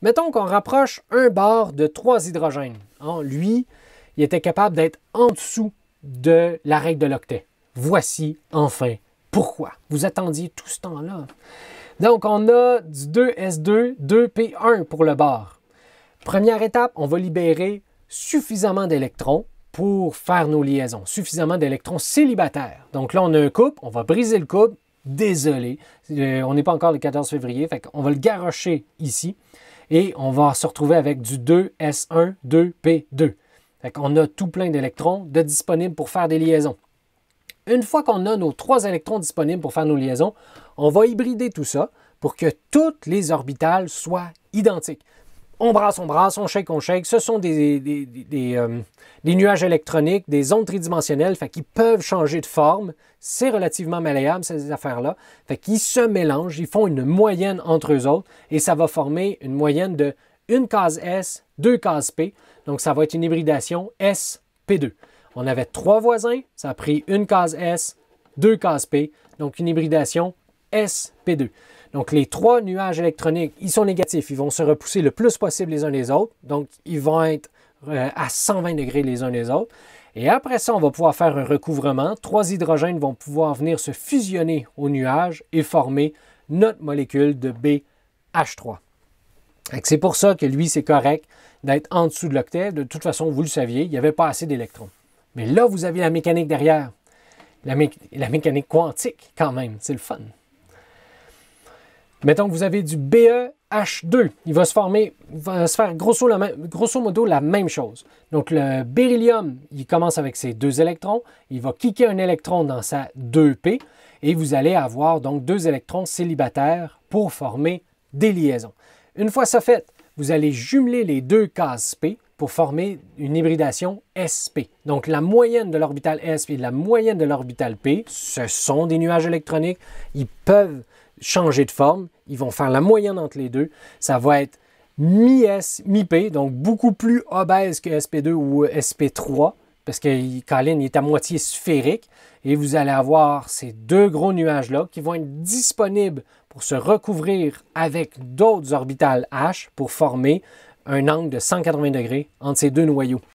Mettons qu'on rapproche un bar de trois hydrogènes. En lui, il était capable d'être en dessous de la règle de l'octet. Voici enfin pourquoi. Vous attendiez tout ce temps-là. Donc, on a du 2S2, 2P1 pour le bar. Première étape, on va libérer suffisamment d'électrons pour faire nos liaisons, suffisamment d'électrons célibataires. Donc là, on a un couple, on va briser le couple. Désolé, euh, on n'est pas encore le 14 février, on va le garrocher ici. Et on va se retrouver avec du 2S1, 2P2. on a tout plein d'électrons de disponibles pour faire des liaisons. Une fois qu'on a nos trois électrons disponibles pour faire nos liaisons, on va hybrider tout ça pour que toutes les orbitales soient identiques on brasse, on brasse, on shake, on shake. Ce sont des, euh, nuages électroniques, des ondes tridimensionnelles, qui peuvent changer de forme. C'est relativement malléable, ces affaires-là. Fait qu'ils se mélangent, ils font une moyenne entre eux autres et ça va former une moyenne de une case S, deux cases P. Donc, ça va être une hybridation S-P2. On avait trois voisins, ça a pris une case S, deux cases P, donc une hybridation SP2. Donc, les trois nuages électroniques, ils sont négatifs. Ils vont se repousser le plus possible les uns les autres. Donc, ils vont être euh, à 120 degrés les uns les autres. Et après ça, on va pouvoir faire un recouvrement. Trois hydrogènes vont pouvoir venir se fusionner au nuage et former notre molécule de BH3. C'est pour ça que lui, c'est correct d'être en dessous de l'octet. De toute façon, vous le saviez, il n'y avait pas assez d'électrons. Mais là, vous avez la mécanique derrière. La, la mécanique quantique, quand même, c'est le fun. Mettons que vous avez du BEH2, il va se former, va se faire grosso, modo la même chose. Donc le beryllium, il commence avec ses deux électrons, il va kicker un électron dans sa 2P et vous allez avoir donc deux électrons célibataires pour former des liaisons. Une fois ça fait, vous allez jumeler les deux cases P pour former une hybridation SP. Donc la moyenne de l'orbital S et la moyenne de l'orbital P, ce sont des nuages électroniques. Ils peuvent changer de forme. Ils vont faire la moyenne entre les deux. Ça va être mi-S, mi-P, donc beaucoup plus obèse que SP2 ou SP3, parce que Kalin est à moitié sphérique. Et vous allez avoir ces deux gros nuages-là qui vont être disponibles pour se recouvrir avec d'autres orbitales H pour former un angle de 180 degrés entre ces deux noyaux.